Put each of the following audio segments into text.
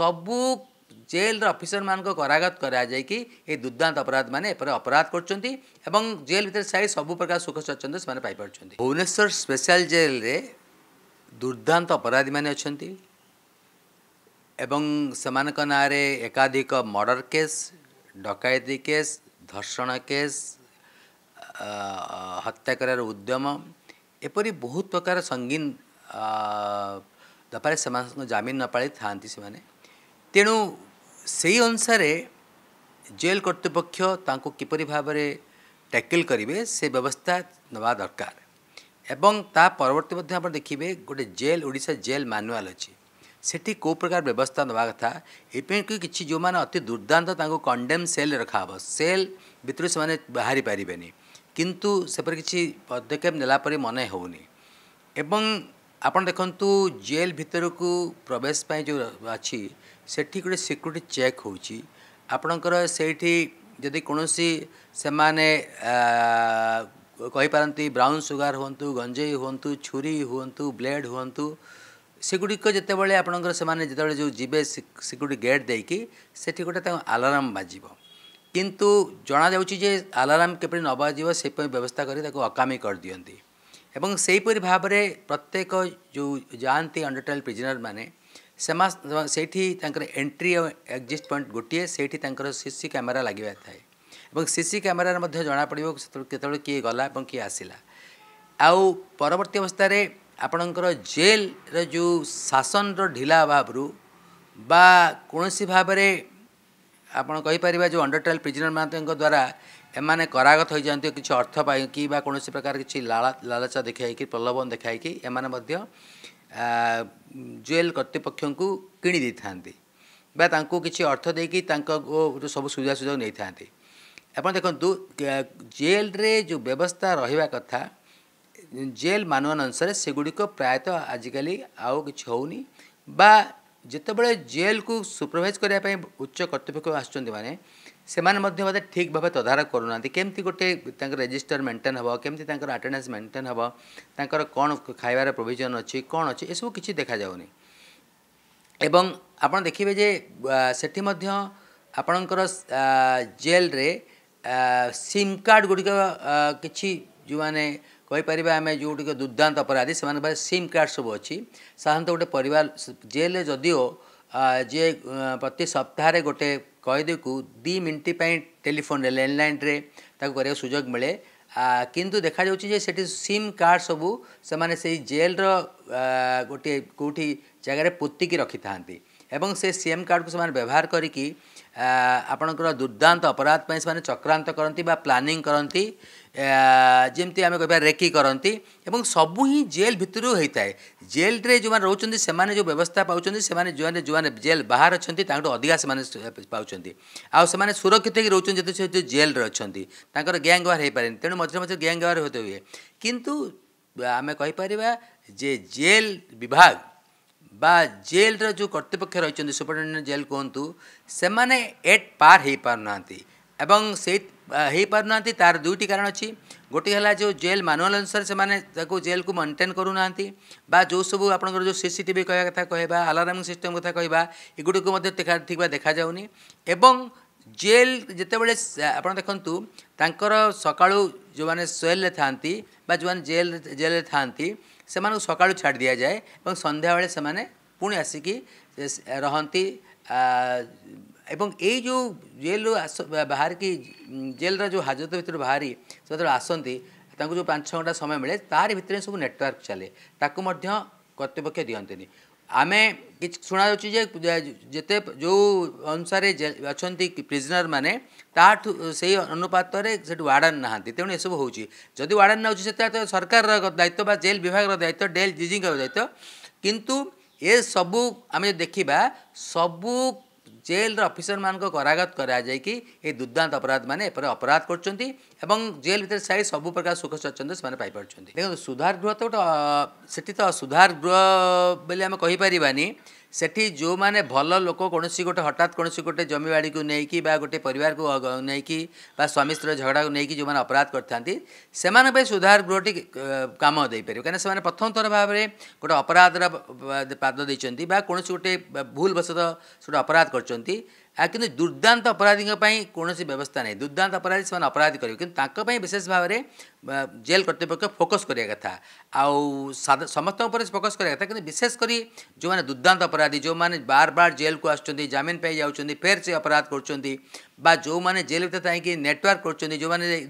सबु जेल र अफिसर मागत गराइक य दुर्दान्त अपराध म एपे अपराध गर्छ जेल् भि सबुप्र सुख स्वाच्छन् पापुन भुवनेसर स्पेसल जेल्रे दुर्दान्त अपराधी मे अहिले एकाधिक मर्डर केस डकइती केस धर्षण केस हत्या कर उद्यम एपरि बहुत प्रकार सङ्गीन दपिन नपा તેનું સહી અનુસાર જેલ કર્તિપક્ષ્ય તાંકો કીપરી ભાબરે ટેકલ કરીબે સે વ્યવસ્થા નવા દરકાર એબંગ તા પરવર્તી મધ્ય આપણે દેખીબે ગુડે જેલ ઓડિશા જેલ મેન્યુઅલ હજી સેટી કો પ્રકાર વ્યવસ્થા નવા કથા ઇપે કી કીચી જોમાન અતિ દુર્દાંત તાંકો કન્ડેમ સેલ રખાબો સેલ ভিতર સુmane બહારિ પારીબેની કીંતુ સે પર કીચી અધકેમ નેલા પર મને હોઉની એબંગ ଆପଣ ଦେଖନ୍ତୁ ଜେଲ୍ ଭିତରକୁ ପ୍ରବେଶ ପାଇଁ ଯେଉଁ ଅଛି ସେଠି ଗୋଟେ ସିକ୍ୟୁରିଟି ଚେକ୍ ହେଉଛି ଆପଣଙ୍କର ସେଇଠି ଯଦି କୌଣସି ସେମାନେ କହିପାରନ୍ତି ବ୍ରାଉନ୍ ସୁଗାର ହୁଅନ୍ତୁ ଗଞ୍ଜେଇ ହୁଅନ୍ତୁ ଛୁରୀ ହୁଅନ୍ତୁ ବ୍ଲେଡ୍ ହୁଅନ୍ତୁ ସେଗୁଡ଼ିକ ଯେତେବେଳେ ଆପଣଙ୍କର ସେମାନେ ଯେତେବେଳେ ଯେଉଁ ଯିବେ ସିକ୍ୟୁରିଟି ଗେଟ୍ ଦେଇକି ସେଠି ଗୋଟେ ତାଙ୍କ ଆଲାର୍ମ ବାଜିବ କିନ୍ତୁ ଜଣାଯାଉଛି ଯେ ଆଲାର୍ମ କିପରି ନ ବାଜିବ ସେ ପାଇଁ ବ୍ୟବସ୍ଥା କରି ତାକୁ ଅକାମି କରିଦିଅନ୍ତି এবং সেইপরি ভাবে প্রত্যেক ଯେଉଁ ଯାଆନ୍ତି ଅଣ୍ଡରଟେଲ୍ ପ୍ରିଜନର୍ ମାନେ ସେମା ସେଇଠି ତାଙ୍କର ଏଣ୍ଟ୍ରି ଆଉ ଏକ୍ଜିଟ୍ ପଏଣ୍ଟ ଗୋଟିଏ ସେଇଠି ତାଙ୍କର ସିସି କ୍ୟାମେରା ଲାଗିବା ଥାଏ ଏବଂ ସିସି କ୍ୟାମେରାରେ ମଧ୍ୟ ଜଣାପଡ଼ିବ କେତେବେଳେ କିଏ ଗଲା ଏବଂ କିଏ ଆସିଲା ଆଉ ପରବର୍ତ୍ତୀ ଅବସ୍ଥାରେ ଆପଣଙ୍କର ଜେଲ୍ର ଯେଉଁ ଶାସନର ଢିଲା ଅଭାବରୁ ବା କୌଣସି ଭାବରେ आइपरे अन्डर ट्वेल्भ प्रिजनमा द्वारा एमागत है जान्थ्यो कि अर्थ पाकेस प्रकार लालचा कि प्रलोभन देखाहैक एमा जेल् कर्तृपक्ष किनिदिइँदै त कि सबै सुविधा सुझाउ अब जेल रे जो व्यवस्था जेल जवान अनुसार सगुडिक प्रायत आजकाली आउँछ हौनि बा जितेबाद जेल को सुपरभाइज करने उच्च करतृपक्ष आने से मैंने ठीक भाव तदारख करना केमती गोटे रेजिस्टर मेन्टेन हम केमती आटेडेन्स मेन्टेन हम तर कौन खाबार प्रोजन अच्छी कौन अच्छी यू कि देखा एवं आप देखिए से आपणकर जेल रे सीम कार्ड गुड़िक जो मैंने କହିପାରିବା ଆମେ ଯେଉଁଠିକି ଦୁର୍ଦ୍ଦାନ୍ତ ଅପରାଧୀ ସେମାନଙ୍କ ପାଖରେ ସିମ୍ କାର୍ଡ଼ ସବୁ ଅଛି ସାଧାରଣତଃ ଗୋଟେ ପରିବାର ଜେଲ୍ରେ ଯଦିଓ ଯିଏ ପ୍ରତି ସପ୍ତାହରେ ଗୋଟେ କଏଦୀକୁ ଦୁଇ ମିନିଟ୍ ପାଇଁ ଟେଲିଫୋନ୍ରେ ଲ୍ୟାଣ୍ଡଲାଇନ୍ରେ ତାକୁ କରିବାକୁ ସୁଯୋଗ ମିଳେ କିନ୍ତୁ ଦେଖାଯାଉଛି ଯେ ସେଠି ସିମ୍ କାର୍ଡ଼ ସବୁ ସେମାନେ ସେଇ ଜେଲ୍ର ଗୋଟିଏ କେଉଁଠି ଜାଗାରେ ପୋତିକି ରଖିଥାନ୍ତି ଏବଂ ସେ ସିଏମ୍ କାର୍ଡ଼କୁ ସେମାନେ ବ୍ୟବହାର କରିକି ଆପଣଙ୍କର ଦୁର୍ଦ୍ଦାନ୍ତ ଅପରାଧ ପାଇଁ ସେମାନେ ଚକ୍ରାନ୍ତ କରନ୍ତି ବା ପ୍ଲାନିଂ କରନ୍ତି ଯେମିତି ଆମେ କହିବା ରେକି କରନ୍ତି ଏବଂ ସବୁ ହିଁ ଜେଲ୍ ଭିତରୁ ହୋଇଥାଏ ଜେଲ୍ରେ ଯେଉଁମାନେ ରହୁଛନ୍ତି ସେମାନେ ଯେଉଁ ବ୍ୟବସ୍ଥା ପାଉଛନ୍ତି ସେମାନେ ଯେଉଁମାନେ ଯେଉଁମାନେ ଜେଲ୍ ବାହାରେ ଅଛନ୍ତି ତାଙ୍କଠୁ ଅଧିକା ସେମାନେ ପାଉଛନ୍ତି ଆଉ ସେମାନେ ସୁରକ୍ଷିତ ହୋଇକି ରହୁଛନ୍ତି ଯେତେ ସେ ଜେଲ୍ରେ ଅଛନ୍ତି ତାଙ୍କର ଗ୍ୟାଙ୍ଗ ୱାର୍ ହୋଇପାରେନି ତେଣୁ ମଝିରେ ମଝିରେ ଗ୍ୟାଙ୍ଗ ୱାର୍ ହୋଇତେ ହୁଏ କିନ୍ତୁ ଆମେ କହିପାରିବା ଯେ ଜେଲ୍ ବିଭାଗ ବା ଜେଲ୍ର ଯେଉଁ କର୍ତ୍ତୃପକ୍ଷ ରହିଛନ୍ତି ସୁପରିଟେଣ୍ଡେଣ୍ଟ ଜେଲ୍ କୁହନ୍ତୁ ସେମାନେ ଏଟ୍ ପାର୍ ହୋଇପାରୁନାହାନ୍ତି ଏବଂ ସେଇ ହୋଇପାରୁନାହାନ୍ତି ତାର ଦୁଇଟି କାରଣ ଅଛି ଗୋଟିଏ ହେଲା ଯେଉଁ ଜେଲ୍ ମାନୁଆଲ ଅନୁସାରେ ସେମାନେ ତାକୁ ଜେଲ୍କୁ ମେଣ୍ଟେନ୍ କରୁନାହାନ୍ତି ବା ଯେଉଁ ସବୁ ଆପଣଙ୍କର ଯେଉଁ ସି ସି ଟିଭି କହିବା କଥା କହିବା ଆଲାର୍ମ ସିଷ୍ଟମ୍ କଥା କହିବା ଏଗୁଡ଼ିକୁ ମଧ୍ୟ ଠିକ୍ ଭାବେ ଦେଖାଯାଉନି ଏବଂ ଜେଲ୍ ଯେତେବେଳେ ଆପଣ ଦେଖନ୍ତୁ ତାଙ୍କର ସକାଳୁ ଯେଉଁମାନେ ସେଲ୍ରେ ଥାଆନ୍ତି ବା ଯେଉଁମାନେ ଜେଲ୍ ଜେଲ୍ରେ ଥାଆନ୍ତି ସେମାନଙ୍କୁ ସକାଳୁ ଛାଡ଼ି ଦିଆଯାଏ ଏବଂ ସନ୍ଧ୍ୟାବେଳେ ସେମାନେ ପୁଣି ଆସିକି ରହନ୍ତି এবং এই ଯେଉଁ ଜେଲ୍ରୁ ବାହାରିକି ଜେଲ୍ର ଯେଉଁ ହାଜତ ଭିତରୁ ବାହାରି ସେ ଯେତେବେଳେ ଆସନ୍ତି ତାଙ୍କୁ ଯେଉଁ ପାଞ୍ଚ ଛଅ ଘଣ୍ଟା ସମୟ ମିଳେ ତାରି ଭିତରେ ସବୁ ନେଟୱାର୍କ ଚାଲେ ତାକୁ ମଧ୍ୟ କର୍ତ୍ତୃପକ୍ଷ ଦିଅନ୍ତିନି ଆମେ କିଛି ଶୁଣାଯାଉଛି ଯେ ଯେତେ ଯେଉଁ ଅନୁସାରେ ଅଛନ୍ତି ପ୍ରିଜନର ମାନେ ତାଠୁ ସେଇ ଅନୁପାତରେ ସେଠି ୱାର୍ଡ଼ାନ୍ ନାହାନ୍ତି ତେଣୁ ଏସବୁ ହେଉଛି ଯଦି ୱାର୍ଡ଼ାନ୍ ନେଉଛି ସେତେବେଳେ ତ ସରକାରର ଦାୟିତ୍ୱ ବା ଜେଲ୍ ବିଭାଗର ଦାୟିତ୍ୱ ଡେଲ୍ ଜିଜିଙ୍କର ଦାୟିତ୍ୱ କିନ୍ତୁ ଏସବୁ ଆମେ ଦେଖିବା ସବୁ جیلৰ অফিસર মানক কৰাগত কৰা যায় কি এই দুদ্দ্বান্ত অপরাধ মানে পৰ অপরাধ কৰচନ୍ତି আৰু জেল ভিতৰ চাই সব প্ৰকাৰ সুখ স্বচ্চন্দ মানে পাই পৰচନ୍ତି দেখো সুধাৰ ব্ৰহত সেটি তো সুধাৰ ব্ৰহ বুলি আমি কহি পারি বানি ସେଠି ଯେଉଁମାନେ ଭଲ ଲୋକ କୌଣସି ଗୋଟେ ହଠାତ୍ କୌଣସି ଗୋଟେ ଜମିବାଡ଼ିକୁ ନେଇକି ବା ଗୋଟେ ପରିବାରକୁ ନେଇକି ବା ସ୍ୱାମୀ ସ୍ତ୍ରୀ ଝଗଡ଼ାକୁ ନେଇକି ଯେଉଁମାନେ ଅପରାଧ କରିଥାନ୍ତି ସେମାନଙ୍କ ପାଇଁ ସୁଧାର ଗୃହଟି କାମ ଦେଇପାରିବ କାହିଁକିନା ସେମାନେ ପ୍ରଥମ ଥର ଭାବରେ ଗୋଟେ ଅପରାଧର ପାଦ ଦେଇଛନ୍ତି ବା କୌଣସି ଗୋଟେ ଭୁଲବଶତଃ ଗୋଟେ ଅପରାଧ କରିଛନ୍ତି कि दुर्दांत अपराधी कौन सी व्यवस्था नहीं दुर्दांत अपराधी से अपराध करेंगे कि विशेष भाव में जेल करतृपक्ष फोकस कराया कथा आउ समस्त फोकस करा कथा कि विशेषकर जो मैंने दुर्दांत अपराधी जो मैंने बार बार जेल को आसमिन पाई जा फेर से अपराध कर जो मैंने जेल थी नेटवर्क कर जो मैंने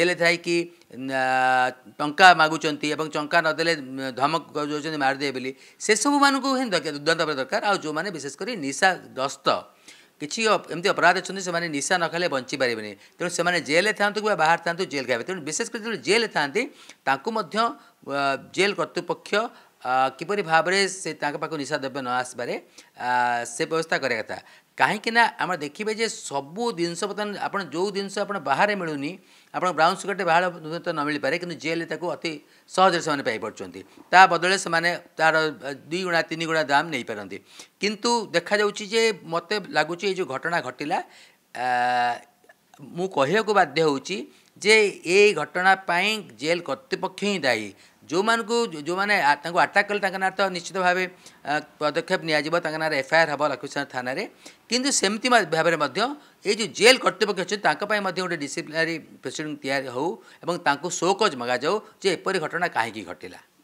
जेल थी टा मगुं टा नदे धमक मारदे से सब मानक दुर्दांत दरकार आज जो मैंने विशेषकर निशा दस्त କିଛି ଏମିତି ଅପରାଧ ଅଛନ୍ତି ସେମାନେ ନିଶା ନ ଖାଇଲେ ବଞ୍ଚିପାରିବେନି ତେଣୁ ସେମାନେ ଜେଲ୍ରେ ଥାଆନ୍ତୁ କିମ୍ବା ବାହାରେ ଥାଆନ୍ତୁ ଜେଲ୍ ଖାଇବେ ତେଣୁ ବିଶେଷ କରି ଯେତେବେଳେ ଜେଲ୍ରେ ଥାଆନ୍ତି ତାଙ୍କୁ ମଧ୍ୟ ଜେଲ୍ କର୍ତ୍ତୃପକ୍ଷ କିପରି ଭାବରେ ସେ ତାଙ୍କ ପାଖକୁ ନିଶା ଦ୍ରବ୍ୟ ନ ଆସିବାରେ ସେ ବ୍ୟବସ୍ଥା କରିବା କଥା କାହିଁକି ନା ଆମେ ଦେଖିବେ ଯେ ସବୁ ଜିନିଷ ବର୍ତ୍ତମାନ ଆପଣ ଯେଉଁ ଜିନିଷ ଆପଣ ବାହାରେ ମିଳୁନି ଆପଣ ବ୍ରାଉନ୍ ସୁଗରଟେ ବାହାର ତ ନ ମିଳିପାରେ କିନ୍ତୁ ଜେଲ୍ରେ ତାକୁ ଅତି ସହଜରେ ସେମାନେ ପାଇପାରୁଛନ୍ତି ତା ବଦଳରେ ସେମାନେ ତା'ର ଦୁଇ ଗୁଣା ତିନି ଗୁଣା ଦାମ୍ ନେଇପାରନ୍ତି କିନ୍ତୁ ଦେଖାଯାଉଛି ଯେ ମୋତେ ଲାଗୁଛି ଏ ଯେଉଁ ଘଟଣା ଘଟିଲା ମୁଁ କହିବାକୁ ବାଧ୍ୟ ହେଉଛି ଯେ ଏ ଘଟଣା ପାଇଁ ଜେଲ୍ କର୍ତ୍ତୃପକ୍ଷ ହିଁ ଦାୟୀ ଯେଉଁମାନଙ୍କୁ ଯେଉଁମାନେ ତାଙ୍କୁ ଆଟାକ୍ କଲେ ତାଙ୍କ ନାଁରେ ତ ନିଶ୍ଚିତ ଭାବେ ପଦକ୍ଷେପ ନିଆଯିବ ତାଙ୍କ ନାଁରେ ଏଫଆଇଆର୍ ହେବ ଲକ୍ଷ୍ମୀସାର ଥାନାରେ କିନ୍ତୁ ସେମିତି ଭାବରେ ମଧ୍ୟ ଏଇ ଯେଉଁ ଜେଲ୍ କର୍ତ୍ତୃପକ୍ଷ ଅଛନ୍ତି ତାଙ୍କ ପାଇଁ ମଧ୍ୟ ଗୋଟେ ଡିସିପ୍ଲିନାରୀ ପ୍ରୋସିଡ଼ିଂ ତିଆରି ହେଉ ଏବଂ ତାଙ୍କୁ ସୋକଜ୍ ମଗାଯାଉ ଯେ ଏପରି ଘଟଣା କାହିଁକି ଘଟିଲା